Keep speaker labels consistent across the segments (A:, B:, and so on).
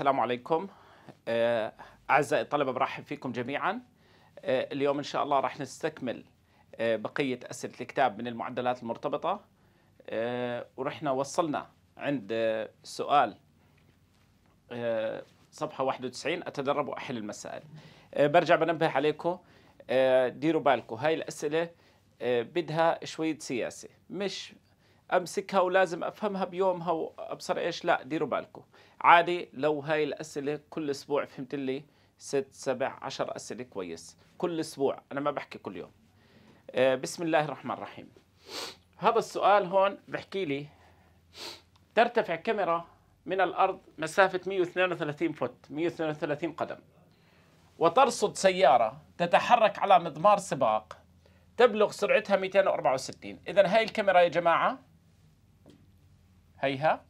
A: السلام عليكم آه، أعزائي الطلبة برحب فيكم جميعا آه، اليوم إن شاء الله راح نستكمل آه، بقية أسئلة الكتاب من المعدلات المرتبطة ورحنا وصلنا عند سؤال صفحة 91 أتدرب وأحل المسائل برجع بنبه عليكم ديروا بالكم هاي الأسئلة بدها شوية سياسة مش امسكها ولازم افهمها بيومها وابصر ايش لا ديروا بالكم عادي لو هاي الاسئله كل اسبوع فهمت لي ست سبع عشر اسئله كويس كل اسبوع انا ما بحكي كل يوم آه، بسم الله الرحمن الرحيم هذا السؤال هون بحكي لي ترتفع كاميرا من الارض مسافه 132 فوت 132 قدم وترصد سياره تتحرك على مضمار سباق تبلغ سرعتها 264 اذا هاي الكاميرا يا جماعه هيها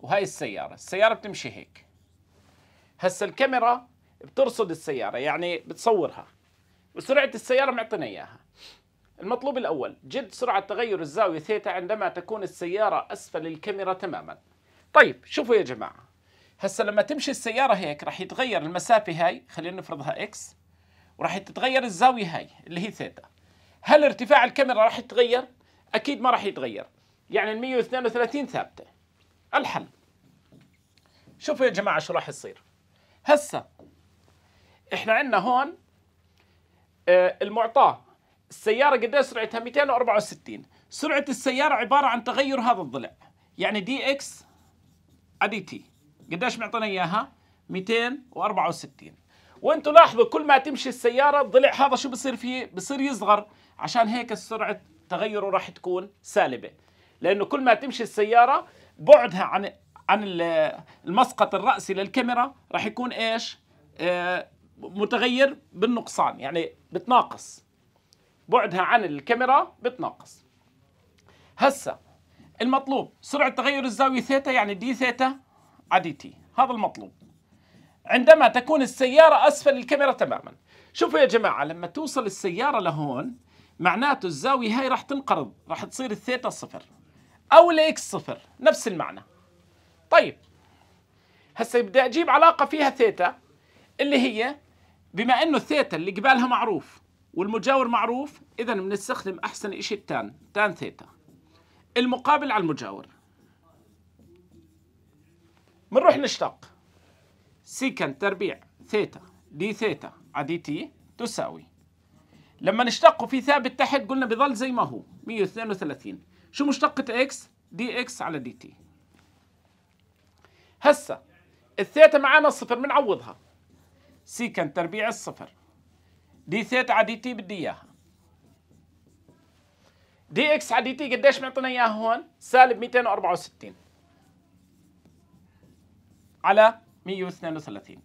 A: وهاي السيارة السيارة بتمشي هيك هسا الكاميرا بترصد السيارة يعني بتصورها وسرعة السيارة معطينا إياها المطلوب الأول جد سرعة تغير الزاوية ثيتا عندما تكون السيارة أسفل الكاميرا تماما طيب شوفوا يا جماعة هسا لما تمشي السيارة هيك راح يتغير المسافة هاي خلينا نفرضها إكس وراح تتغير الزاوية هاي اللي هي ثيتا هل ارتفاع الكاميرا راح يتغير؟ أكيد ما راح يتغير يعني ال 132 ثابته الحل شوفوا يا جماعه شو راح يصير هسه احنا عندنا هون آه، المعطاه السياره قديش سرعتها 264 سرعه السياره عباره عن تغير هذا الضلع يعني دي اكس ادي تي قديش معطينا اياها 264 وانتم لاحظوا كل ما تمشي السياره الضلع هذا شو بصير فيه بصير يصغر عشان هيك سرعه تغيره راح تكون سالبه لانه كل ما تمشي السياره بعدها عن عن المسقط الراسي للكاميرا راح يكون ايش آه، متغير بالنقصان يعني بتناقص بعدها عن الكاميرا بتناقص هسا المطلوب سرعة تغير الزاوية ثيتا يعني دي ثيتا على دي تي هذا المطلوب عندما تكون السيارة أسفل الكاميرا تماما شوفوا يا جماعة لما توصل السيارة لهون معناته الزاوية هاي راح تنقرض راح تصير الثيتا صفر أو لإكس صفر نفس المعنى طيب هسه بدي أجيب علاقة فيها ثيتا اللي هي بما إنه الثيتا اللي قبالها معروف والمجاور معروف إذا بنستخدم أحسن إشي التان تان ثيتا المقابل على المجاور بنروح نشتق سيكن تربيع ثيتا دي ثيتا على دي تي تساوي لما نشتقه في ثابت تحت قلنا بظل زي ما هو 132 شو مشتقة اكس دي اكس على دي تي هسا الثيتا معانا صفر بنعوضها سيكن تربيع الصفر دي ثيتا على دي تي بدي اياها دي اكس على دي تي قديش معطينا اياها هون؟ سالب 264 على 132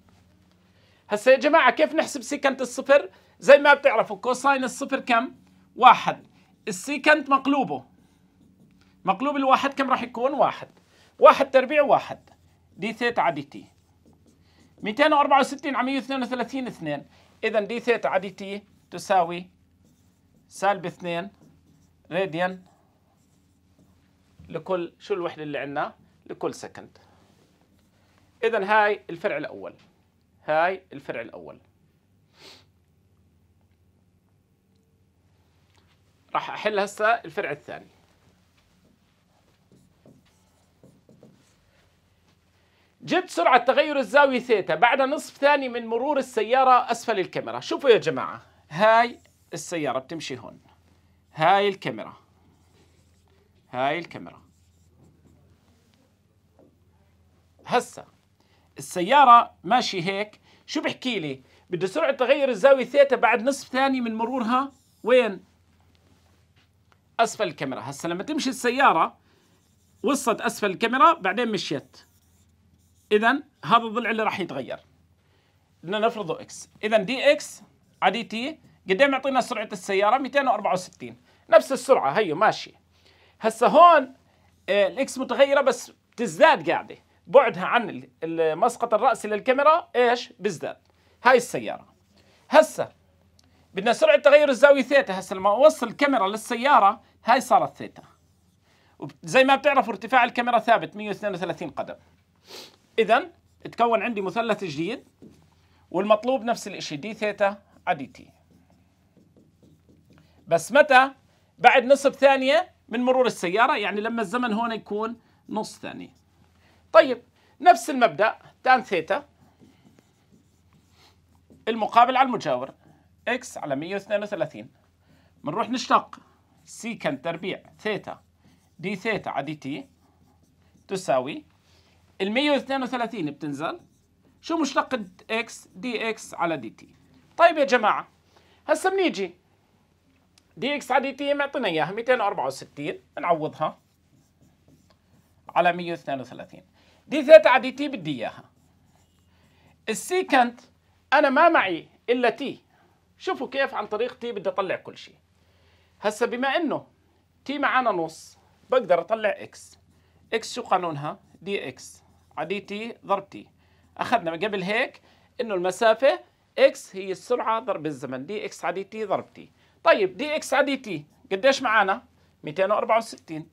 A: هسا يا جماعة كيف نحسب سيكنت الصفر؟ زي ما بتعرفوا كوساين الصفر كم؟ واحد السيكنت مقلوبه مقلوب الواحد كم راح يكون واحد واحد تربيع واحد دي ثيتا على دي تي 264 على 132 2 إذا دي ثيتا على دي تي تساوي سالب 2 راديان لكل شو الوحدة اللي عندنا لكل سكند إذا هاي الفرع الأول هاي الفرع الأول راح أحل هسه الفرع الثاني جبت سرعة تغير الزاوية ثيتا بعد نصف ثاني من مرور السيارة أسفل الكاميرا شوفوا يا جماعة هاي السيارة بتمشي هون هاي الكاميرا هاي الكاميرا هسا السيارة ماشي هيك شو بحكي لي بده سرعة تغير الزاوية ثيتا بعد نصف ثاني من مرورها وين أسفل الكاميرا هسا لما تمشي السيارة وصلت أسفل الكاميرا بعدين مشيت اذا هذا الضلع اللي راح يتغير بدنا نفرضه اكس اذا دي اكس على دي تي قد ايه معطينا سرعه السياره 264 نفس السرعه هيو ماشي هسه هون آه، الاكس متغيره بس بتزداد قاعده بعدها عن المسقط الراسي للكاميرا ايش بيزداد هاي السياره هسه بدنا سرعه تغير الزاويه ثيتا هسه لما اوصل الكاميرا للسياره هاي صارت ثيتا زي ما بتعرفوا ارتفاع الكاميرا ثابت 132 قدم اذا تكون عندي مثلث جديد والمطلوب نفس الشيء دي ثيتا على دي تي بس متى بعد نصف ثانيه من مرور السياره يعني لما الزمن هون يكون نص ثانيه طيب نفس المبدا تان ثيتا المقابل على المجاور اكس على 132 بنروح نشتق سيكنت تربيع ثيتا دي ثيتا على دي تي تساوي ال 132 بتنزل شو مشتق اكس دي اكس على دي تي طيب يا جماعه هسا بنيجي دي اكس على دي تي معطينا اياها 264 بنعوضها على 132 دي ثيتا على دي تي بدي اياها السيكنت انا ما معي الا تي شوفوا كيف عن طريق تي بدي اطلع كل شيء هسا بما انه تي معانا نص بقدر اطلع اكس اكس شو قانونها دي اكس علي تي ضرب تي اخذنا من قبل هيك انه المسافه اكس هي السرعه ضرب الزمن دي اكس عادي تي ضرب تي طيب دي اكس عادي تي قديش معانا 264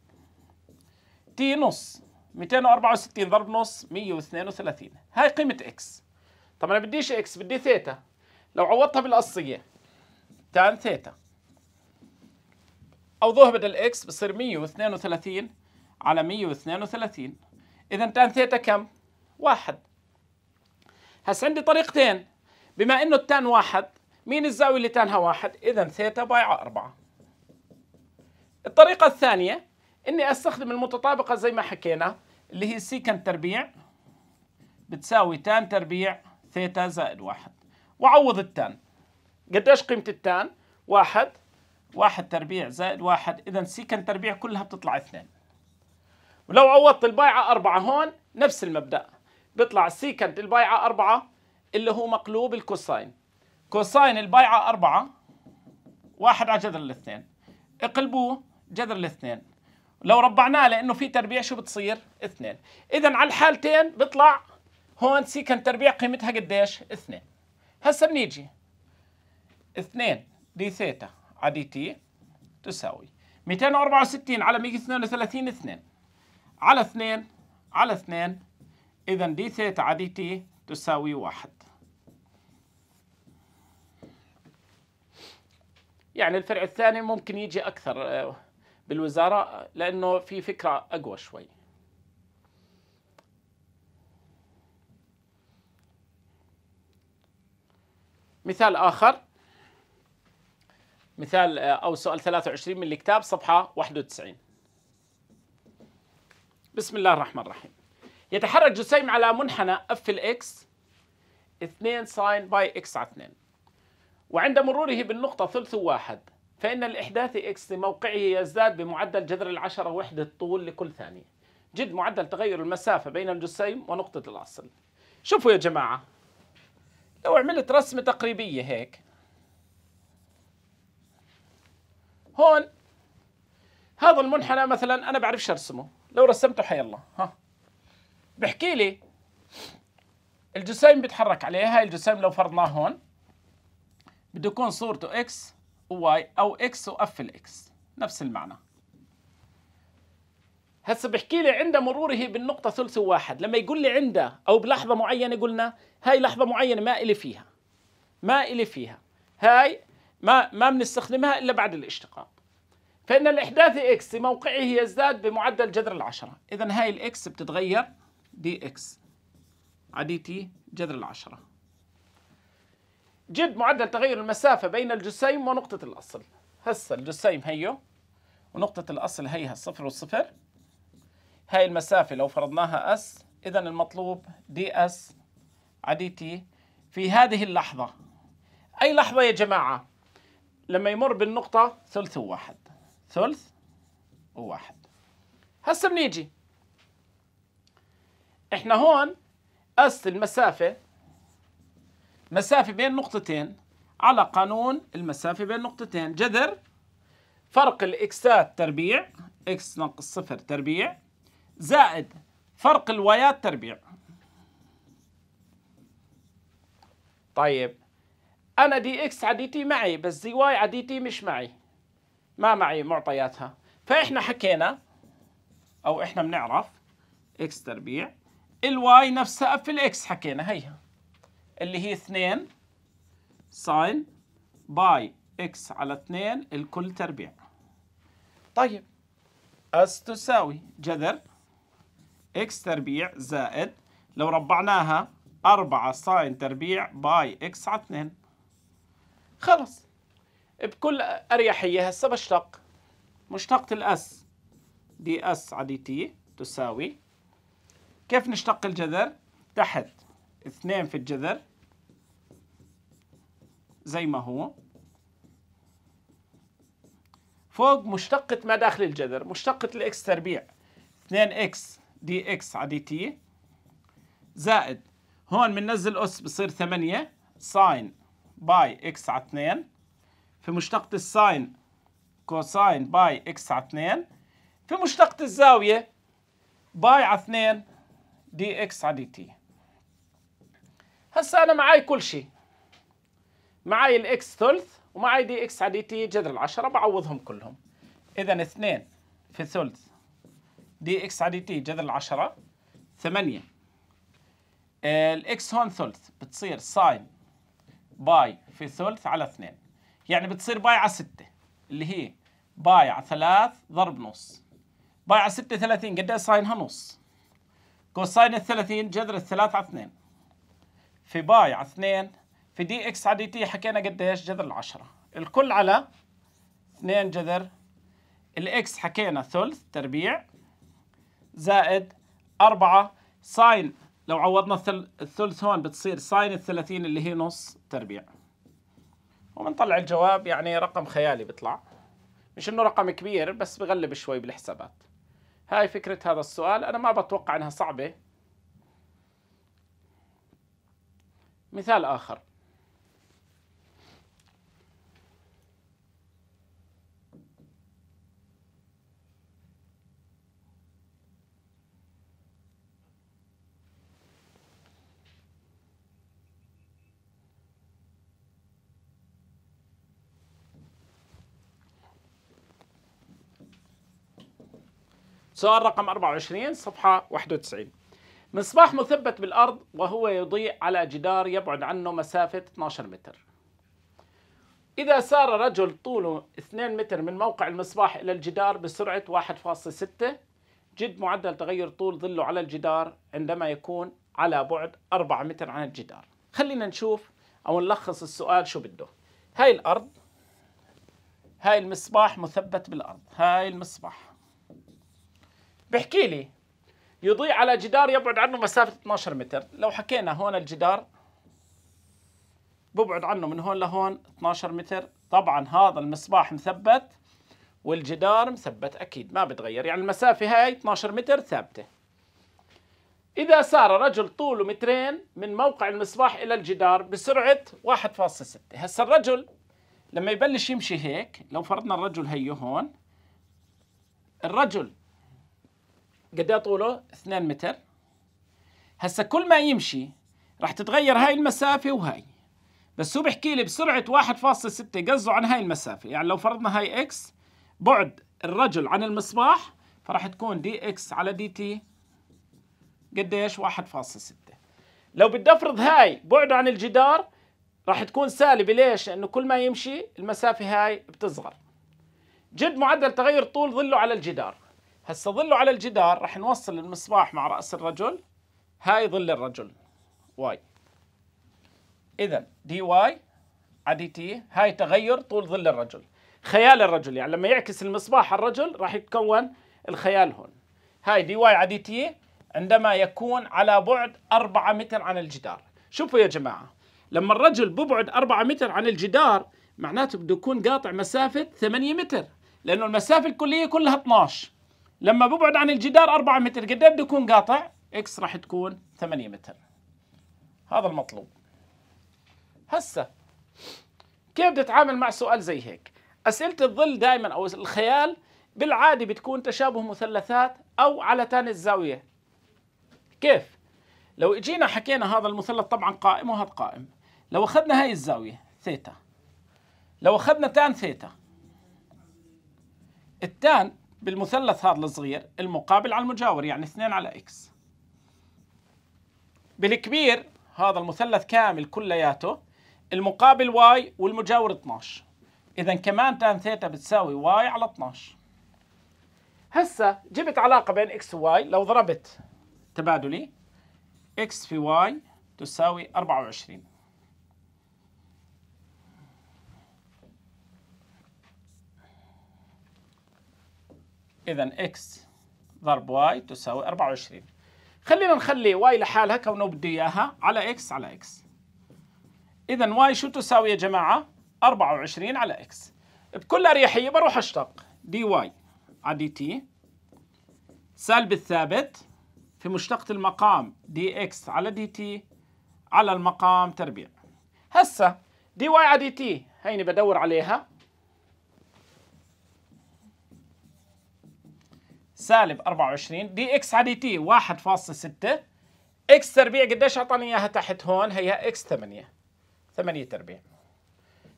A: تي نص 264 ضرب نص 132 هاي قيمه اكس طب انا بديش اكس بدي ثيتا لو عوضتها بالاصليه تان ثيتا او بدل اكس بصير 132 على 132 اذا تان ثيتا كم؟ واحد هس عندي طريقتين بما انه التان واحد مين الزاوية اللي تانها واحد؟ اذا ثيتا باي أربعة الطريقة الثانية اني استخدم المتطابقة زي ما حكينا اللي هي سيكنت تربيع بتساوي تان تربيع ثيتا زائد واحد وعوض التان قديش قيمة التان؟ واحد واحد تربيع زائد واحد إذا سيكنت تربيع كلها بتطلع اثنين ولو عوضت البايعة أربعة هون نفس المبدأ بيطلع السيكنت البايعة أربعة اللي هو مقلوب الكوساين كوساين البايعة أربعة واحد على جذر الاثنين اقلبوه جذر الاثنين لو ربعناه لأنه في تربيع شو بتصير؟ اثنين إذا على الحالتين بيطلع هون سيكنت تربيع قيمتها قديش؟ اثنين هسا بنيجي اثنين دي ثيتا على دي تي تساوي 264 على 132 2 على اثنين على اثنين إذا دي ثيتا على تي تساوي واحد يعني الفرع الثاني ممكن يجي أكثر آه، بالوزارة لأنه في فكرة أقوى شوي مثال آخر مثال آه، أو سؤال 23 من الكتاب صفحة 91 بسم الله الرحمن الرحيم يتحرك جسيم على منحنى اف الاكس 2 ساين باي اكس على 2 وعند مروره بالنقطة ثلث واحد فإن الإحداث إكس لموقعه يزداد بمعدل جذر العشرة وحدة طول لكل ثانية جد معدل تغير المسافة بين الجسيم ونقطة الأصل شوفوا يا جماعة لو عملت رسمة تقريبية هيك هون هذا المنحنى مثلا أنا بعرفش أرسمه لو رسمته حي الله ها بحكي لي الجسيم بيتحرك عليه هاي الجسيم لو فرضناه هون بده يكون صورته اكس وواي او اكس واف الاكس نفس المعنى هسه بحكي لي عند مروره بالنقطة ثلث واحد لما يقول لي عند أو بلحظة معينة قلنا هاي لحظة معينة ما إلي فيها ما إلي فيها هاي ما ما بنستخدمها إلا بعد الاشتقاق فإن الإحداثي إكس موقعه يزداد بمعدل جذر العشرة إذا هاي الإكس بتتغير دي إكس تي جذر العشرة جد معدل تغير المسافة بين الجسيم ونقطة الأصل هسا الجسيم هيو ونقطة الأصل هيها الصفر والصفر هاي المسافة لو فرضناها أس إذا المطلوب دي أس تي في هذه اللحظة أي لحظة يا جماعة لما يمر بالنقطة ثلث واحد ثلث وواحد هسا بنيجي احنا هون قست المسافة مسافة بين نقطتين على قانون المسافة بين نقطتين جذر فرق الاكسات تربيع اكس ناقص صفر تربيع زائد فرق الوايات تربيع طيب انا دي اكس على دي تي معي بس دي واي على دي تي مش معي ما معي معطياتها فإحنا حكينا أو إحنا بنعرف إكس تربيع الواي نفسها في الإكس حكينا هيها اللي هي 2 ساين باي إكس على 2 الكل تربيع طيب أس تساوي جذر إكس تربيع زائد لو ربعناها 4 ساين تربيع باي إكس على 2 خلص بكل أريحية هسه بشتق مشتقة الأس دي أس على دي تي تساوي كيف نشتق الجذر؟ تحت اثنين في الجذر زي ما هو فوق مشتقة ما داخل الجذر مشتقة الإكس تربيع 2x دي اكس على دي تي زائد هون بننزل اس بصير 8 ساين باي اكس على 2 في مشتقة الساين كوساين باي اكس على 2 في مشتقة الزاوية باي على 2 دي اكس على دي تي هسا انا معي كل شيء معي الاكس ثلث ومعي دي اكس على دي تي جذر العشرة بعوضهم كلهم اذا 2 في ثلث دي اكس على دي تي جذر العشرة 8 الاكس هون ثلث بتصير ساين باي في ثلث على 2 يعني بتصير بايعة 6 اللي هي بايعة 3 ضرب نص بايعة 6 30 قد ايش ساينها نص كوساين ال 30 جذر الثلاث على 2 في بايعة 2 في دي اكس على دي تي حكينا قديش جذر العشرة الكل على 2 جذر الاكس حكينا ثلث تربيع زائد 4 ساين لو عوضنا الثلث هون بتصير ساين ال 30 اللي هي نص تربيع وبنطلع الجواب يعني رقم خيالي بيطلع مش انه رقم كبير بس بغلب شوي بالحسابات هاي فكرة هذا السؤال انا ما بتوقع انها صعبة مثال اخر سؤال رقم 24 صفحة 91 مصباح مثبت بالأرض وهو يضيء على جدار يبعد عنه مسافة 12 متر إذا سار رجل طوله 2 متر من موقع المصباح إلى الجدار بسرعة 1.6 جد معدل تغير طول ظله على الجدار عندما يكون على بعد 4 متر عن الجدار خلينا نشوف أو نلخص السؤال شو بده هاي الأرض هاي المصباح مثبت بالأرض هاي المصباح بحكي لي يضيء على جدار يبعد عنه مسافة 12 متر لو حكينا هون الجدار ببعد عنه من هون لهون 12 متر طبعا هذا المصباح مثبت والجدار مثبت أكيد ما بتغير يعني المسافة هاي 12 متر ثابتة إذا سار رجل طوله مترين من موقع المصباح إلى الجدار بسرعة 1.6 هسا الرجل لما يبلش يمشي هيك لو فرضنا الرجل هيو هون الرجل قد ايه طوله 2 متر هسا كل ما يمشي راح تتغير هاي المسافه وهاي بس هو بحكي لي بسرعه 1.6 قصده عن هاي المسافه يعني لو فرضنا هاي اكس بعد الرجل عن المصباح فراح تكون دي اكس على دي تي قديش 1.6 لو بدي افرض هاي بعد عن الجدار راح تكون سالبه ليش؟ لانه كل ما يمشي المسافه هاي بتصغر. جد معدل تغير طول ظله على الجدار هسه ظله على الجدار راح نوصل المصباح مع راس الرجل هاي ظل الرجل واي اذا دي واي على دي تي هاي تغير طول ظل الرجل خيال الرجل يعني لما يعكس المصباح على الرجل راح يتكون الخيال هون هاي دي واي على دي تي عندما يكون على بعد 4 متر عن الجدار شوفوا يا جماعه لما الرجل ببعد 4 متر عن الجدار معناته بده يكون قاطع مسافه 8 متر لانه المسافه الكليه كلها 12 لما ببعد عن الجدار 4 متر قد ايه بده يكون قاطع؟ اكس راح تكون 8 متر هذا المطلوب هسه كيف بدي اتعامل مع سؤال زي هيك؟ اسئله الظل دائما او الخيال بالعاده بتكون تشابه مثلثات او على تاني الزاويه كيف؟ لو اجينا حكينا هذا المثلث طبعا قائم وهذا قائم لو اخذنا هاي الزاويه ثيتا لو اخذنا تان ثيتا التان بالمثلث هذا الصغير المقابل على المجاور يعني 2 على اكس بالكبير هذا المثلث كامل كلياته المقابل واي والمجاور 12 اذا كمان تان ثيتا بتساوي واي على 12 هسه جبت علاقه بين اكس وواي لو ضربت تبادلي اكس في واي تساوي 24 إذا x ضرب y تساوي 24 خلينا نخلي y لحالها كونه بده إياها على x على x إذا y شو تساوي يا جماعة؟ 24 على x بكل أريحية بروح أشتق دي على دي تي سالب الثابت في مشتقة المقام دي على دي تي على المقام تربيع هسا دي على دي تي هيني بدور عليها سالب 24 دي اكس على دي تي 1.6 اكس تربيع قديش اعطاني اياها تحت هون هي اكس 8 8 تربيع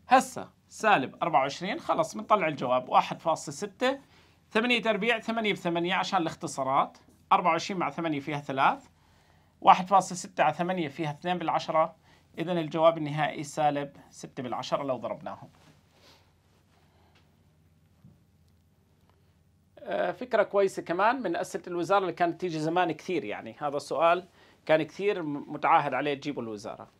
A: هسه سالب 24 خلص بنطلع الجواب 1.6 8 تربيع 8 ب 8 عشان الاختصارات 24 مع 8 فيها 3 1.6 على 8 فيها 2 بالعشرة إذا الجواب النهائي سالب 6 بالعشرة لو ضربناهم آه، فكره كويسه كمان من اسئله الوزاره اللي كانت تيجي زمان كثير يعني هذا السؤال كان كثير متعاهد عليه تجيبه الوزاره